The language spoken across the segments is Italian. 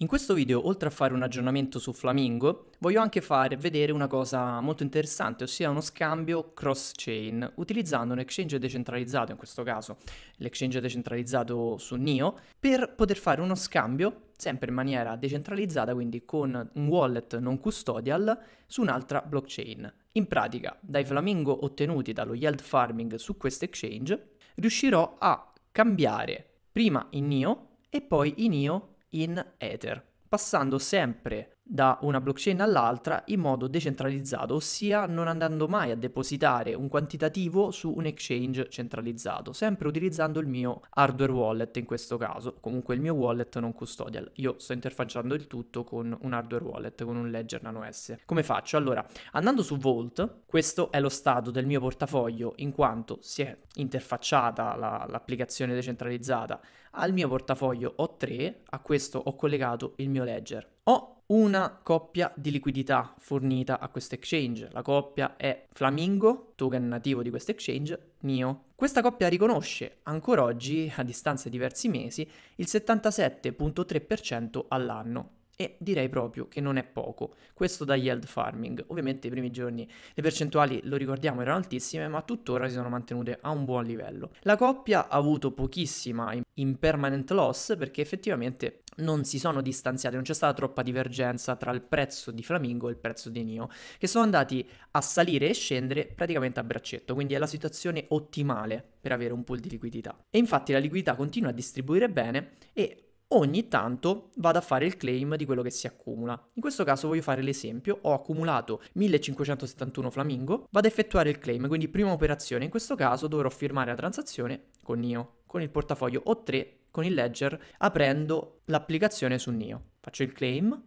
In questo video, oltre a fare un aggiornamento su Flamingo, voglio anche far vedere una cosa molto interessante, ossia uno scambio cross-chain, utilizzando un exchange decentralizzato, in questo caso l'exchange decentralizzato su NIO, per poter fare uno scambio sempre in maniera decentralizzata, quindi con un wallet non custodial, su un'altra blockchain. In pratica, dai Flamingo ottenuti dallo yield farming su questo exchange, riuscirò a cambiare prima in NIO e poi in NIO in Ether, passando sempre da una blockchain all'altra in modo decentralizzato, ossia non andando mai a depositare un quantitativo su un exchange centralizzato, sempre utilizzando il mio hardware wallet in questo caso, comunque il mio wallet non custodial. Io sto interfacciando il tutto con un hardware wallet, con un Ledger Nano S. Come faccio? Allora, andando su Vault, questo è lo stato del mio portafoglio in quanto si è interfacciata la, l'applicazione decentralizzata al mio portafoglio o 3, a questo ho collegato il mio Ledger. Ho una coppia di liquidità fornita a questo exchange. La coppia è Flamingo, token nativo di questo exchange, NIO. Questa coppia riconosce ancora oggi, a distanza di diversi mesi, il 77.3% all'anno e direi proprio che non è poco. Questo da yield farming. Ovviamente i primi giorni le percentuali, lo ricordiamo, erano altissime, ma tuttora si sono mantenute a un buon livello. La coppia ha avuto pochissima in permanent loss perché effettivamente non si sono distanziati, non c'è stata troppa divergenza tra il prezzo di Flamingo e il prezzo di Nio, che sono andati a salire e scendere praticamente a braccetto, quindi è la situazione ottimale per avere un pool di liquidità. E infatti la liquidità continua a distribuire bene e ogni tanto vado a fare il claim di quello che si accumula. In questo caso voglio fare l'esempio, ho accumulato 1571 flamingo, vado a effettuare il claim, quindi prima operazione, in questo caso dovrò firmare la transazione con NIO, con il portafoglio O3, con il ledger, aprendo l'applicazione su NIO. Faccio il claim,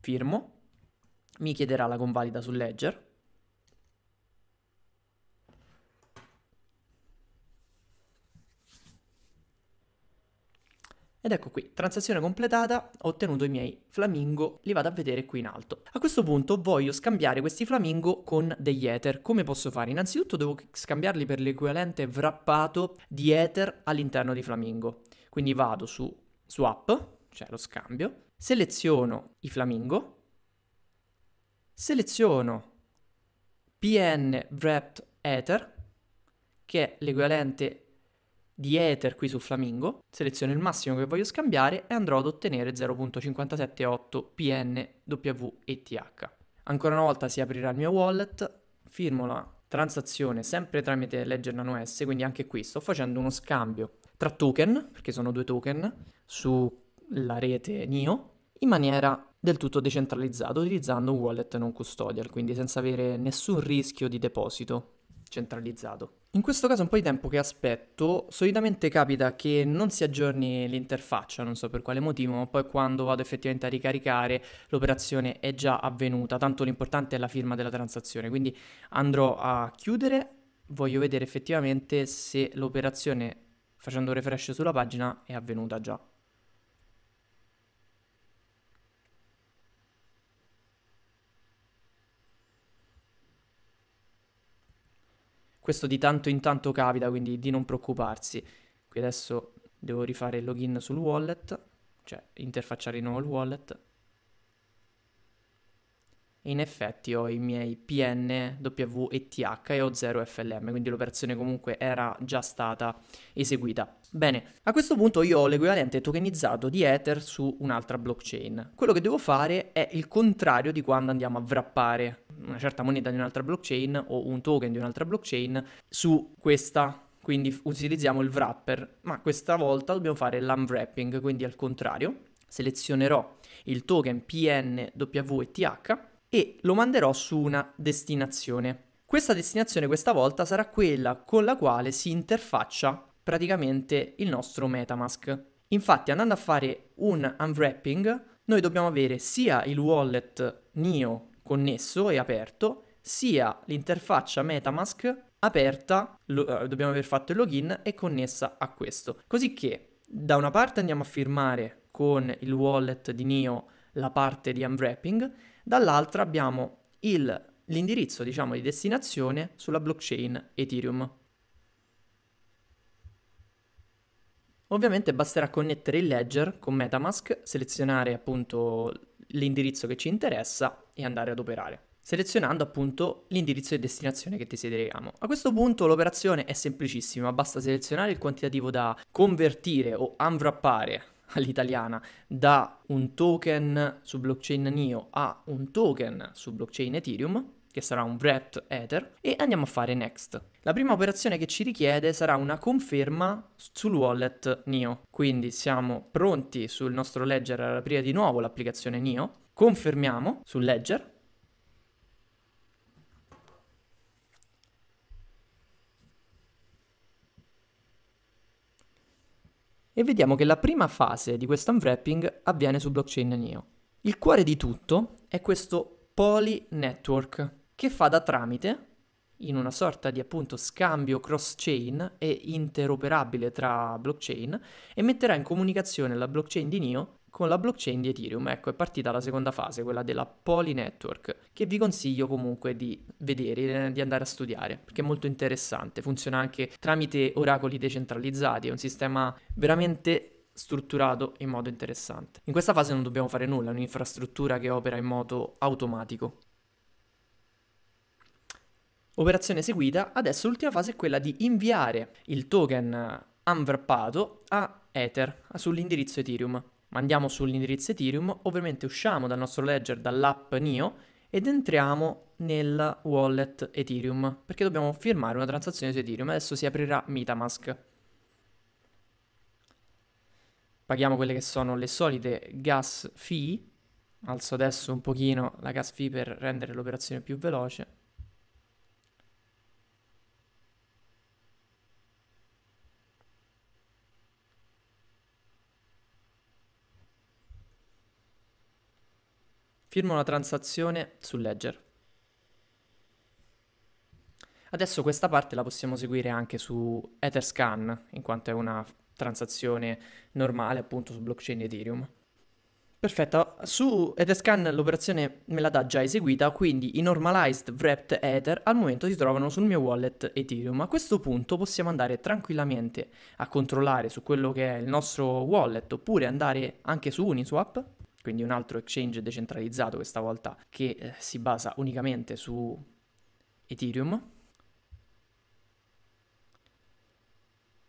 firmo, mi chiederà la convalida sul ledger, Ed ecco qui, transazione completata, ho ottenuto i miei flamingo, li vado a vedere qui in alto. A questo punto voglio scambiare questi flamingo con degli ether. Come posso fare? Innanzitutto devo scambiarli per l'equivalente wrappato di ether all'interno di flamingo. Quindi vado su swap, cioè lo scambio, seleziono i flamingo, seleziono pn wrapped ether, che è l'equivalente di Ether qui su Flamingo, seleziono il massimo che voglio scambiare e andrò ad ottenere 0.578 PNWETH. Ancora una volta si aprirà il mio wallet, firmo la transazione sempre tramite Ledger Nano S, quindi anche qui sto facendo uno scambio tra token, perché sono due token, sulla rete NIO, in maniera del tutto decentralizzata, utilizzando un wallet non custodial, quindi senza avere nessun rischio di deposito centralizzato. In questo caso è un po' di tempo che aspetto, solitamente capita che non si aggiorni l'interfaccia, non so per quale motivo, ma poi quando vado effettivamente a ricaricare l'operazione è già avvenuta, tanto l'importante è la firma della transazione, quindi andrò a chiudere, voglio vedere effettivamente se l'operazione facendo refresh sulla pagina è avvenuta già. Questo di tanto in tanto capita, quindi di non preoccuparsi. Qui adesso devo rifare il login sul wallet, cioè interfacciare di nuovo il wallet in effetti ho i miei PN, W e TH e ho 0 FLM, quindi l'operazione comunque era già stata eseguita. Bene, a questo punto io ho l'equivalente tokenizzato di Ether su un'altra blockchain. Quello che devo fare è il contrario di quando andiamo a wrappare una certa moneta di un'altra blockchain o un token di un'altra blockchain su questa quindi utilizziamo il wrapper, ma questa volta dobbiamo fare l'unwrapping, quindi al contrario selezionerò il token PNWTH e lo manderò su una destinazione. Questa destinazione questa volta sarà quella con la quale si interfaccia praticamente il nostro Metamask. Infatti andando a fare un unwrapping noi dobbiamo avere sia il wallet NIO connesso e aperto, sia l'interfaccia Metamask aperta, lo, eh, dobbiamo aver fatto il login e connessa a questo. Cosicché da una parte andiamo a firmare con il wallet di NIO la parte di unwrapping dall'altra abbiamo il, l'indirizzo diciamo, di destinazione sulla blockchain Ethereum. Ovviamente basterà connettere il ledger con Metamask, selezionare appunto l'indirizzo che ci interessa e andare ad operare, selezionando appunto l'indirizzo di destinazione che desideriamo. A questo punto l'operazione è semplicissima, basta selezionare il quantitativo da convertire o unwrappare all'italiana da un token su blockchain NIO a un token su blockchain Ethereum, che sarà un wrapped Ether, e andiamo a fare next. La prima operazione che ci richiede sarà una conferma sul wallet NIO. Quindi siamo pronti sul nostro ledger ad aprire di nuovo l'applicazione NIO, confermiamo sul ledger e vediamo che la prima fase di questo unwrapping avviene su blockchain Neo. Il cuore di tutto è questo poly network che fa da tramite in una sorta di appunto scambio cross-chain e interoperabile tra blockchain e metterà in comunicazione la blockchain di Neo con la blockchain di Ethereum. Ecco, è partita la seconda fase, quella della Poly Network, che vi consiglio comunque di vedere, eh, di andare a studiare, perché è molto interessante. Funziona anche tramite oracoli decentralizzati, è un sistema veramente strutturato in modo interessante. In questa fase non dobbiamo fare nulla, è un'infrastruttura che opera in modo automatico. Operazione eseguita, adesso l'ultima fase è quella di inviare il token unwrappato eh, a Ether sull'indirizzo Ethereum andiamo sull'indirizzo Ethereum, ovviamente usciamo dal nostro ledger, dall'app NIO ed entriamo nel wallet Ethereum perché dobbiamo firmare una transazione su Ethereum. Adesso si aprirà Metamask. Paghiamo quelle che sono le solite gas fee. Alzo adesso un pochino la gas fee per rendere l'operazione più veloce. Firma una transazione su Ledger. Adesso questa parte la possiamo seguire anche su Etherscan, in quanto è una transazione normale appunto su blockchain Ethereum. Perfetto, su Etherscan l'operazione me la dà già eseguita, quindi i normalized wrapped Ether al momento si trovano sul mio wallet Ethereum. A questo punto possiamo andare tranquillamente a controllare su quello che è il nostro wallet oppure andare anche su Uniswap quindi un altro exchange decentralizzato questa volta che eh, si basa unicamente su Ethereum.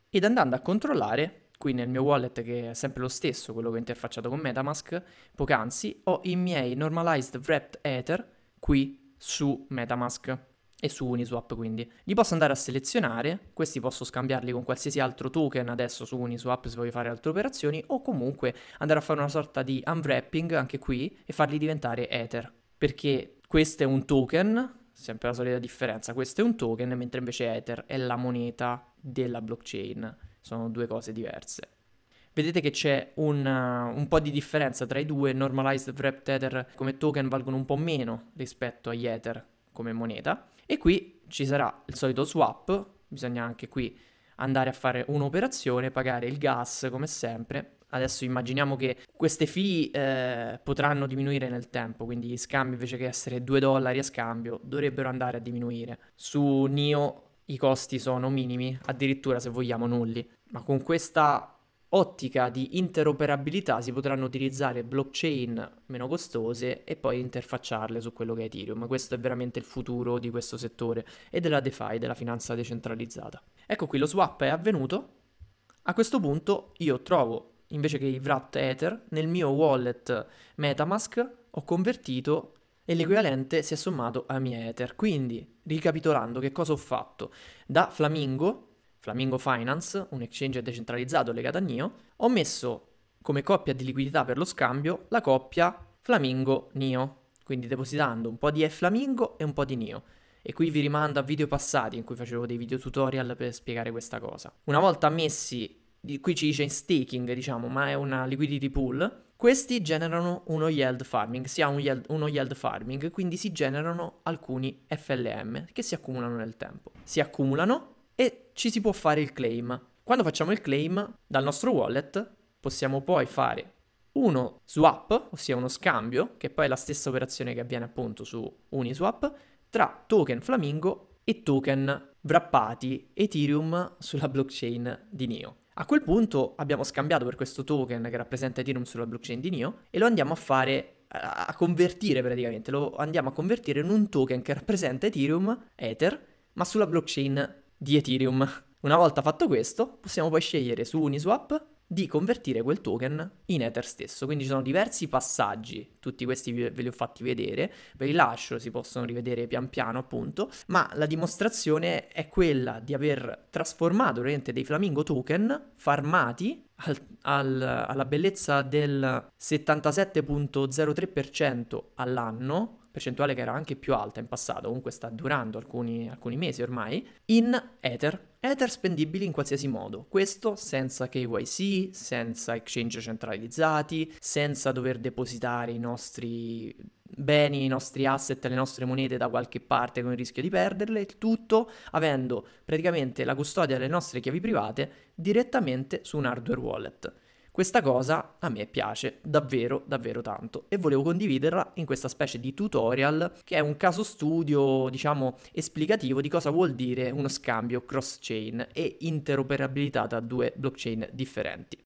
Ed andando a controllare, qui nel mio wallet che è sempre lo stesso, quello che ho interfacciato con Metamask, poc'anzi, ho i miei normalized wrapped Ether qui su Metamask e su Uniswap quindi. Li posso andare a selezionare, questi posso scambiarli con qualsiasi altro token adesso su Uniswap se voglio fare altre operazioni o comunque andare a fare una sorta di unwrapping anche qui e farli diventare Ether perché questo è un token sempre la solita differenza, questo è un token mentre invece Ether è la moneta della blockchain, sono due cose diverse. Vedete che c'è un, uh, un po' di differenza tra i due, Normalized Wrapped Ether come token valgono un po' meno rispetto agli Ether come moneta, e qui ci sarà il solito swap, bisogna anche qui andare a fare un'operazione, pagare il gas come sempre. Adesso immaginiamo che queste fee eh, potranno diminuire nel tempo, quindi gli scambi invece che essere 2 dollari a scambio dovrebbero andare a diminuire. Su NIO i costi sono minimi, addirittura se vogliamo nulli, ma con questa ottica di interoperabilità si potranno utilizzare blockchain meno costose e poi interfacciarle su quello che è Ethereum. Questo è veramente il futuro di questo settore e della DeFi, della finanza decentralizzata. Ecco qui lo swap è avvenuto. A questo punto io trovo invece che i wrapped Ether nel mio wallet Metamask ho convertito e l'equivalente si è sommato ai miei Ether. Quindi, ricapitolando che cosa ho fatto? Da Flamingo Flamingo Finance, un exchange decentralizzato legato a NIO, ho messo come coppia di liquidità per lo scambio la coppia Flamingo-NIO, quindi depositando un po' di Flamingo e un po' di NIO. E qui vi rimando a video passati in cui facevo dei video tutorial per spiegare questa cosa. Una volta messi, qui ci dice in staking, diciamo, ma è una liquidity pool, questi generano uno yield farming, si ha un yield, uno yield farming, quindi si generano alcuni FLM che si accumulano nel tempo. Si accumulano ci si può fare il claim. Quando facciamo il claim dal nostro wallet possiamo poi fare uno swap, ossia uno scambio, che poi è la stessa operazione che avviene appunto su Uniswap, tra token Flamingo e token wrappati Ethereum sulla blockchain di NIO. A quel punto abbiamo scambiato per questo token che rappresenta Ethereum sulla blockchain di NIO e lo andiamo a fare a convertire praticamente, lo andiamo a convertire in un token che rappresenta Ethereum, Ether, ma sulla blockchain di Ethereum. Una volta fatto questo, possiamo poi scegliere su Uniswap di convertire quel token in Ether stesso. Quindi ci sono diversi passaggi, tutti questi ve li ho fatti vedere, ve li lascio, si possono rivedere pian piano appunto, ma la dimostrazione è quella di aver trasformato dei Flamingo token farmati al, al, alla bellezza del 77.03% all'anno percentuale che era anche più alta in passato, comunque sta durando alcuni, alcuni mesi ormai, in Ether. Ether spendibili in qualsiasi modo, questo senza KYC, senza exchange centralizzati, senza dover depositare i nostri beni, i nostri asset, le nostre monete da qualche parte con il rischio di perderle, il tutto avendo praticamente la custodia delle nostre chiavi private direttamente su un hardware wallet. Questa cosa a me piace davvero davvero tanto e volevo condividerla in questa specie di tutorial che è un caso studio, diciamo, esplicativo di cosa vuol dire uno scambio cross-chain e interoperabilità tra due blockchain differenti.